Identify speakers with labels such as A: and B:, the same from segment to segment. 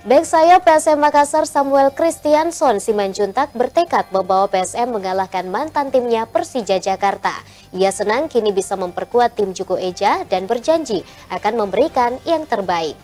A: Back saya PSM Makassar Samuel Christianson Simanjuntak bertekad membawa PSM mengalahkan mantan timnya Persija Jakarta. Ia senang kini bisa memperkuat tim Juku Eja dan berjanji akan memberikan yang terbaik.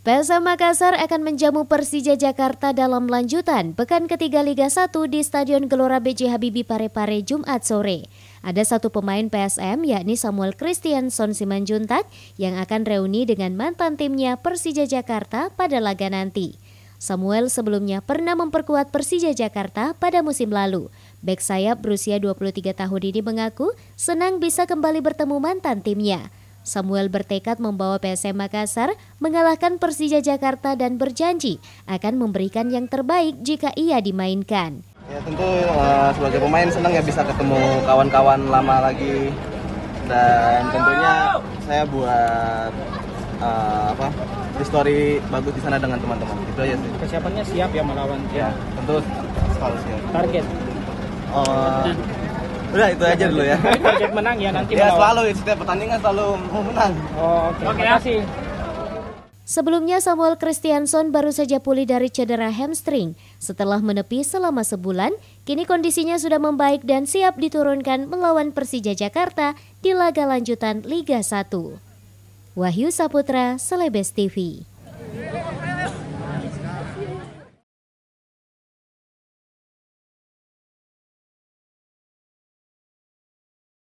A: PSM Makassar akan menjamu Persija Jakarta dalam lanjutan pekan ketiga Liga 1 di Stadion Gelora BJ Habibie Parepare Jumat sore. Ada satu pemain PSM yakni Samuel Christianson Simanjuntak yang akan reuni dengan mantan timnya Persija Jakarta pada laga nanti. Samuel sebelumnya pernah memperkuat Persija Jakarta pada musim lalu. Bek sayap berusia 23 tahun ini mengaku senang bisa kembali bertemu mantan timnya. Samuel bertekad membawa PSM Makassar mengalahkan Persija Jakarta dan berjanji akan memberikan yang terbaik jika ia dimainkan.
B: Ya tentu uh, sebagai pemain senang ya bisa ketemu kawan-kawan lama lagi dan tentunya saya buat uh, apa histori bagus di sana dengan teman-teman itu aja sih. Kesiapannya siap ya melawan ya. ya tentu selalu siap. Target. Uh, Udah itu aja dulu ya. Target menang ya nanti. Ya selalu setiap pertandingan selalu mau menang. Oh, oke. Okay. Oke, kasih.
A: Sebelumnya Samuel Kristianson baru saja pulih dari cedera hamstring. Setelah menepi selama sebulan, kini kondisinya sudah membaik dan siap diturunkan melawan Persija Jakarta di laga lanjutan Liga 1. Wahyu Saputra, Selebes TV.